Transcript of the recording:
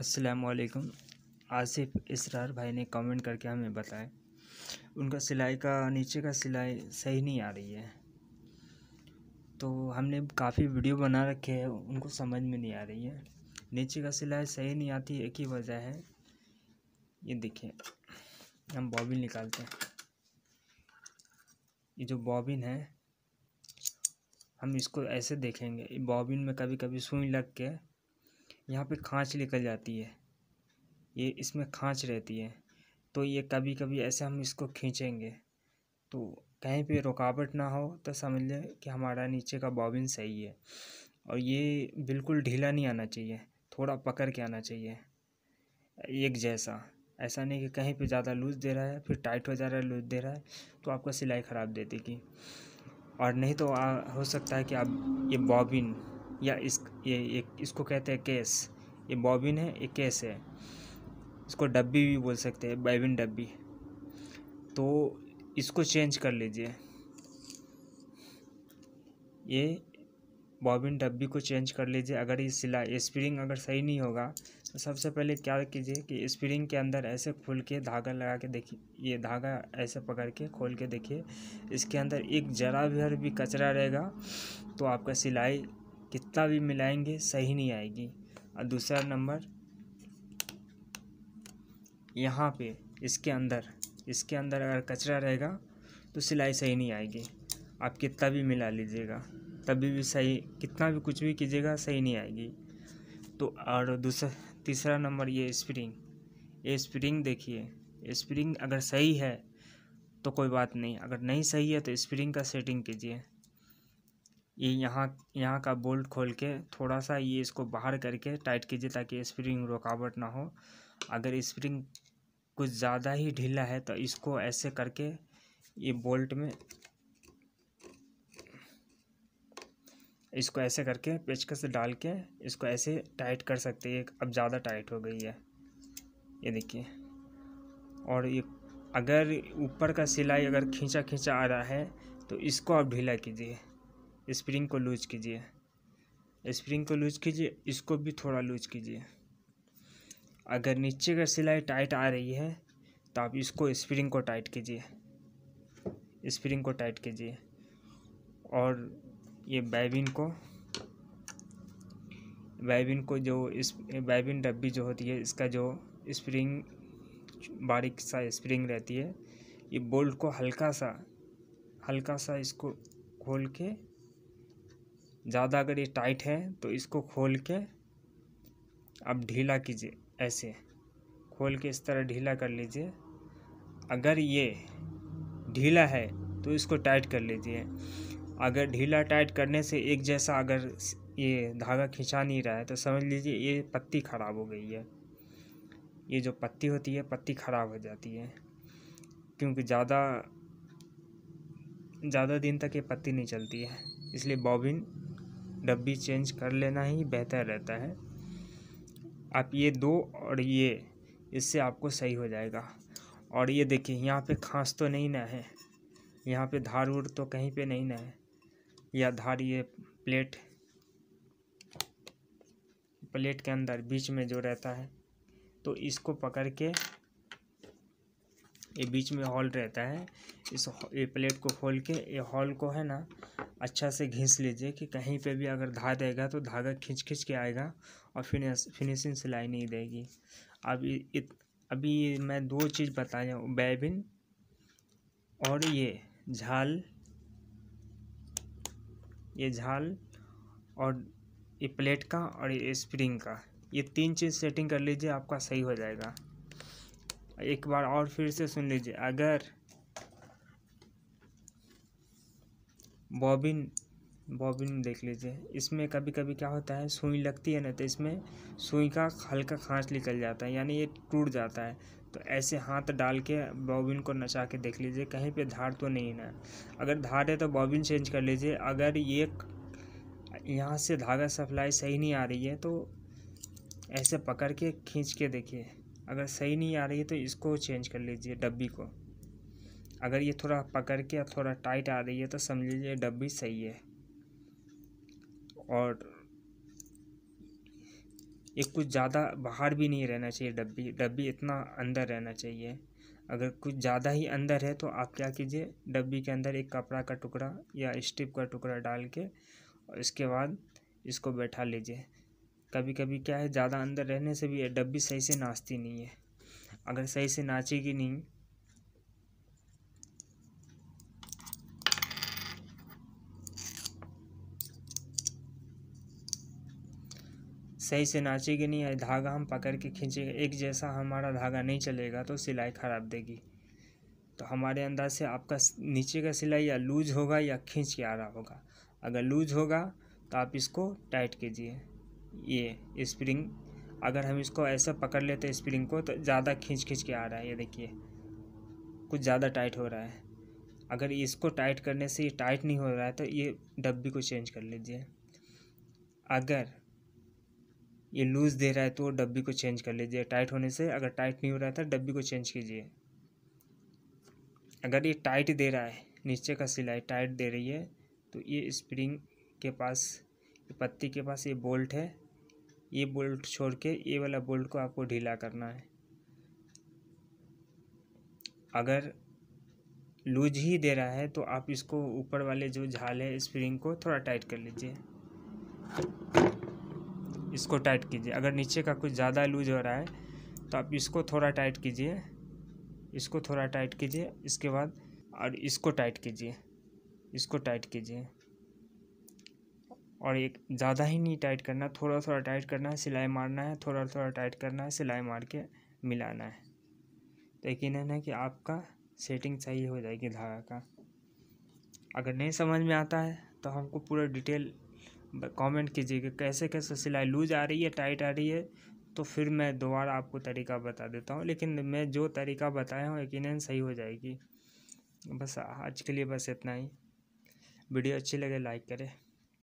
अस्सलाम आसिफ इसरार भाई ने कमेंट करके हमें बताया उनका सिलाई का नीचे का सिलाई सही नहीं आ रही है तो हमने काफ़ी वीडियो बना रखे हैं उनको समझ में नहीं आ रही है नीचे का सिलाई सही नहीं आती एक ही वजह है ये देखिए हम बॉबिन निकालते हैं ये जो बॉबिन है हम इसको ऐसे देखेंगे बॉबिन में कभी कभी सुई लग के यहाँ पे खाँच निकल जाती है ये इसमें खाँच रहती है तो ये कभी कभी ऐसे हम इसको खींचेंगे तो कहीं पे रुकावट ना हो तो समझ लें कि हमारा नीचे का बॉबिन सही है और ये बिल्कुल ढीला नहीं आना चाहिए थोड़ा पकड़ के आना चाहिए एक जैसा ऐसा नहीं कि कहीं पे ज़्यादा लूज़ दे रहा है फिर टाइट हो जा रहा है लूज़ दे रहा है तो आपका सिलाई ख़राब दे देगी और नहीं तो आ, हो सकता है कि आप ये बॉबिन या इस ये एक इसको कहते हैं केस ये बॉबिन है ये केस है इसको डब्बी भी बोल सकते हैं बैबिन डब्बी तो इसको चेंज कर लीजिए ये बॉबिन डब्बी को चेंज कर लीजिए अगर ये सिला स्प्रिंग अगर सही नहीं होगा तो सबसे पहले क्या कीजिए कि स्प्रिंग के अंदर ऐसे खोल के धागा लगा के देखिए ये धागा ऐसे पकड़ के खोल के देखिए इसके अंदर एक जरा भर भी कचरा रहेगा तो आपका सिलाई कितना भी मिलाएंगे सही नहीं आएगी और दूसरा नंबर यहाँ पे इसके अंदर इसके अंदर अगर कचरा रहेगा तो सिलाई सही नहीं आएगी आप कितना भी मिला लीजिएगा तभी भी सही कितना भी कुछ भी कीजिएगा सही नहीं आएगी तो और दूसरा तीसरा नंबर ये स्प्रिंग ये स्प्रिंग देखिए स्प्रिंग अगर सही है तो कोई बात नहीं अगर नहीं सही है तो स्प्रिंग का सेटिंग कीजिए ये यहाँ यहाँ का बोल्ट खोल के थोड़ा सा ये इसको बाहर करके टाइट कीजिए ताकि स्प्रिंग रुकावट ना हो अगर स्प्रिंग कुछ ज़्यादा ही ढीला है तो इसको ऐसे करके ये बोल्ट में इसको ऐसे करके पेचकस डाल के इसको ऐसे टाइट कर सकते हैं अब ज़्यादा टाइट हो गई है ये देखिए और ये अगर ऊपर का सिलाई अगर खींचा खींचा आ रहा है तो इसको आप ढीला कीजिए स्प्रिंग को लूज कीजिए स्प्रिंग को लूज कीजिए इसको भी थोड़ा लूज कीजिए अगर नीचे का सिलाई टाइट आ रही है तो आप इसको स्प्रिंग को टाइट कीजिए स्प्रिंग को टाइट कीजिए और ये बैबिन को बैबिन को जो इस बैबिन डब्बी जो होती है इसका जो स्प्रिंग बारीक सा स्प्रिंग रहती है ये बोल्ट को हल्का सा हल्का सा इसको खोल के ज़्यादा अगर ये टाइट है तो इसको खोल के अब ढीला कीजिए ऐसे खोल के इस तरह ढीला कर लीजिए अगर ये ढीला है तो इसको टाइट कर लीजिए अगर ढीला टाइट करने से एक जैसा अगर ये धागा खिंचा नहीं रहा है तो समझ लीजिए ये पत्ती ख़राब हो गई है ये जो पत्ती होती है पत्ती ख़राब हो जाती है क्योंकि ज़्यादा ज़्यादा दिन तक ये पत्ती नहीं चलती है इसलिए बॉबिन डब्बी चेंज कर लेना ही बेहतर रहता है आप ये दो और ये इससे आपको सही हो जाएगा और ये देखिए यहाँ पे खांस तो नहीं ना है यहाँ पे धार उड़ तो कहीं पे नहीं ना है या धार ये प्लेट प्लेट के अंदर बीच में जो रहता है तो इसको पकड़ के ये बीच में हॉल रहता है इस ये प्लेट को खोल के ये हॉल को है ना अच्छा से घिस लीजिए कि कहीं पे भी अगर धा देगा तो धागा खींच खींच के आएगा और फिनिश फिनिशिंग सिलाई नहीं देगी अभी इत, अभी मैं दो चीज़ बताया हूँ बैबिन और ये झाल ये झाल और ये प्लेट का और ये स्प्रिंग का ये तीन चीज़ सेटिंग कर लीजिए आपका सही हो जाएगा एक बार और फिर से सुन लीजिए अगर बॉबिन बॉबिन देख लीजिए इसमें कभी कभी क्या होता है सुई लगती है ना तो इसमें सुई का हल्का खांच निकल जाता है यानी ये टूट जाता है तो ऐसे हाथ डाल के बॉबिन को नचा के देख लीजिए कहीं पे धार तो नहीं ना अगर धार है तो बॉबिन चेंज कर लीजिए अगर ये यहाँ से धागा सप्लाई सही नहीं आ रही है तो ऐसे पकड़ के खींच के देखिए अगर सही नहीं आ रही है तो इसको चेंज कर लीजिए डब्बी को अगर ये थोड़ा पकड़ के थोड़ा टाइट आ रही है तो समझ लीजिए डब्बी सही है और ये कुछ ज़्यादा बाहर भी नहीं रहना चाहिए डब्बी डब्बी इतना अंदर रहना चाहिए अगर कुछ ज़्यादा ही अंदर है तो आप क्या कीजिए डब्बी के अंदर एक कपड़ा का टुकड़ा या स्ट्रिप का टुकड़ा डाल के और इसके बाद इसको बैठा लीजिए कभी कभी क्या है ज़्यादा अंदर रहने से भी डब्बी सही से नाचती नहीं है अगर सही से नाचेगी नहीं सही से नाचेगी नहीं और धागा हम पकड़ के खींचेंगे एक जैसा हमारा धागा नहीं चलेगा तो सिलाई ख़राब देगी तो हमारे अंदाज से आपका नीचे का सिलाई या लूज होगा या खींच के आ रहा होगा अगर लूज होगा तो आप इसको टाइट कीजिए ये स्प्रिंग अगर हम इसको ऐसा पकड़ लेते स्प्रिंग को तो ज़्यादा खींच खींच के आ रहा है ये देखिए कुछ ज़्यादा टाइट हो रहा है अगर इसको टाइट करने से ये टाइट नहीं हो रहा है तो ये डब्बी को चेंज कर लीजिए अगर ये लूज़ दे रहा है तो डब्बी को चेंज कर लीजिए टाइट होने से अगर टाइट नहीं हो रहा था डब्बी को चेंज कीजिए अगर ये टाइट दे रहा है नीचे का सिलाई टाइट दे रही है तो ये स्प्रिंग के पास पत्ती के पास ये बोल्ट है ये बोल्ट छोड़ के ये वाला बोल्ट को आपको ढीला करना है अगर लूज ही दे रहा है तो आप इसको ऊपर वाले जो झाल है स्प्रिंग को थोड़ा टाइट कर लीजिए इसको टाइट कीजिए अगर नीचे का कुछ ज़्यादा लूज हो रहा है तो आप इसको थोड़ा टाइट कीजिए इसको थोड़ा टाइट कीजिए इसके बाद और इसको टाइट कीजिए इसको टाइट कीजिए और एक ज़्यादा ही नहीं टाइट करना थोड़ा थोड़ा टाइट करना है सिलाई मारना है थोड़ा थोड़ा टाइट करना है सिलाई मार के मिलाना है तो यकीन है ना कि आपका सेटिंग सही हो जाएगी धागा का अगर नहीं समझ में आता है तो हमको पूरा डिटेल कमेंट कि कैसे कैसे सिलाई लूज आ रही है टाइट आ रही है तो फिर मैं दोबारा आपको तरीका बता देता हूँ लेकिन मैं जो तरीका बताया हूँ यकीन सही हो जाएगी बस आज के लिए बस इतना ही वीडियो अच्छी लगे लाइक करें